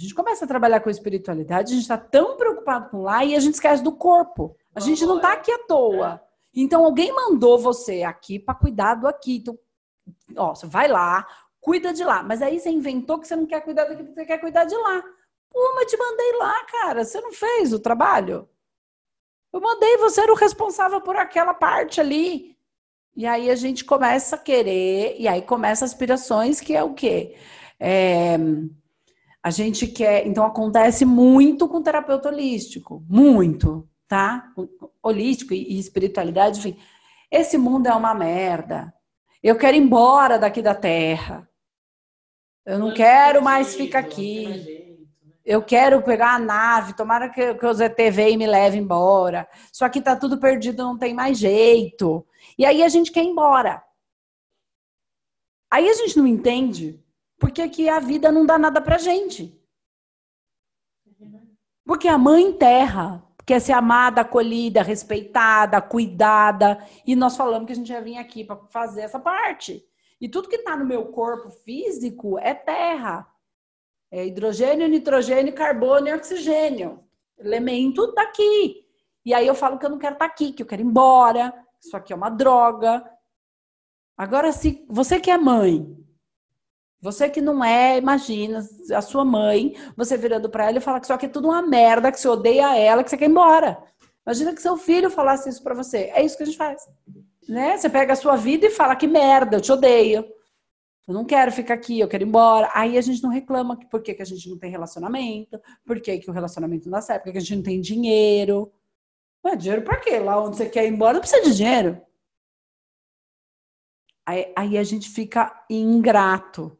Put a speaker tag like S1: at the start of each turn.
S1: A gente começa a trabalhar com a espiritualidade, a gente está tão preocupado com lá e a gente esquece do corpo. A gente não está é. aqui à toa. É. Então, alguém mandou você aqui para cuidar do aqui. Então, ó, você vai lá, cuida de lá. Mas aí você inventou que você não quer cuidar daqui, você quer cuidar de lá. Pô, mas te mandei lá, cara. Você não fez o trabalho? Eu mandei, você era o responsável por aquela parte ali. E aí a gente começa a querer, e aí começa aspirações, que é o quê? É a gente quer. Então, acontece muito com terapeuta holístico, muito, tá? Holístico e espiritualidade, enfim. Esse mundo é uma merda. Eu quero ir embora daqui da Terra. Eu não quero mais ficar aqui. Né? Eu quero pegar a nave, tomara que, que os ET e me leve embora. Só que tá tudo perdido, não tem mais jeito. E aí a gente quer ir embora. Aí a gente não entende porque que a vida não dá nada pra gente. Porque a mãe terra quer ser é amada, acolhida, respeitada, cuidada. E nós falamos que a gente ia vir aqui para fazer essa parte. E tudo que está no meu corpo físico é terra. É hidrogênio, nitrogênio, carbono e oxigênio. Elemento daqui. E aí eu falo que eu não quero estar tá aqui, que eu quero ir embora. Isso aqui é uma droga. Agora, se você que é mãe, você que não é, imagina a sua mãe, você virando para ela e falar que isso aqui é tudo uma merda, que você odeia ela, que você quer ir embora. Imagina que seu filho falasse isso para você. É isso que a gente faz. Né? Você pega a sua vida e fala que merda, eu te odeio. Eu não quero ficar aqui, eu quero ir embora. Aí a gente não reclama por que, que a gente não tem relacionamento, por que, que o relacionamento não dá certo, porque a gente não tem dinheiro. Ué, dinheiro pra quê? Lá onde você quer ir embora, não precisa de dinheiro. Aí, aí a gente fica ingrato.